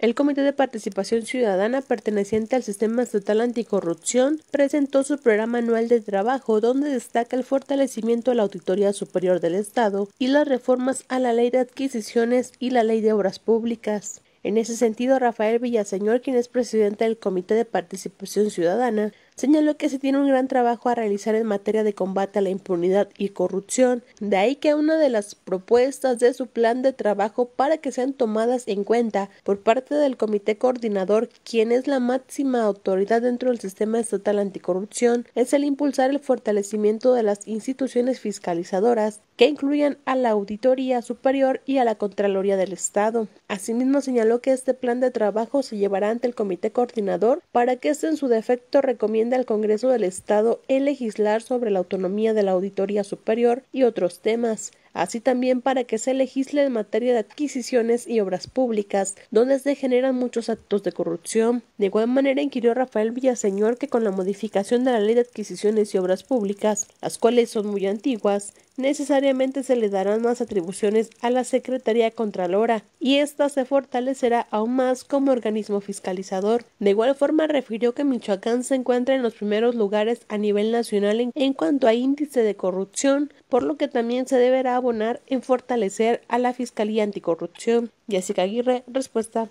El Comité de Participación Ciudadana, perteneciente al Sistema Estatal Anticorrupción, presentó su programa anual de trabajo, donde destaca el fortalecimiento de la Auditoría Superior del Estado y las reformas a la Ley de Adquisiciones y la Ley de Obras Públicas. En ese sentido, Rafael Villaseñor, quien es presidente del Comité de Participación Ciudadana, señaló que se tiene un gran trabajo a realizar en materia de combate a la impunidad y corrupción, de ahí que una de las propuestas de su plan de trabajo para que sean tomadas en cuenta por parte del Comité Coordinador, quien es la máxima autoridad dentro del sistema estatal anticorrupción, es el impulsar el fortalecimiento de las instituciones fiscalizadoras, que incluyan a la Auditoría Superior y a la Contraloría del Estado. Asimismo, señaló que este plan de trabajo se llevará ante el Comité Coordinador para que este en su defecto recomiende al Congreso del Estado en legislar sobre la autonomía de la Auditoría Superior y otros temas así también para que se legisle en materia de adquisiciones y obras públicas, donde se generan muchos actos de corrupción. De igual manera inquirió Rafael Villaseñor que con la modificación de la ley de adquisiciones y obras públicas, las cuales son muy antiguas, necesariamente se le darán más atribuciones a la Secretaría Contralora y ésta se fortalecerá aún más como organismo fiscalizador. De igual forma refirió que Michoacán se encuentra en los primeros lugares a nivel nacional en, en cuanto a índice de corrupción, por lo que también se deberá abonar en fortalecer a la Fiscalía Anticorrupción. Jessica Aguirre, respuesta.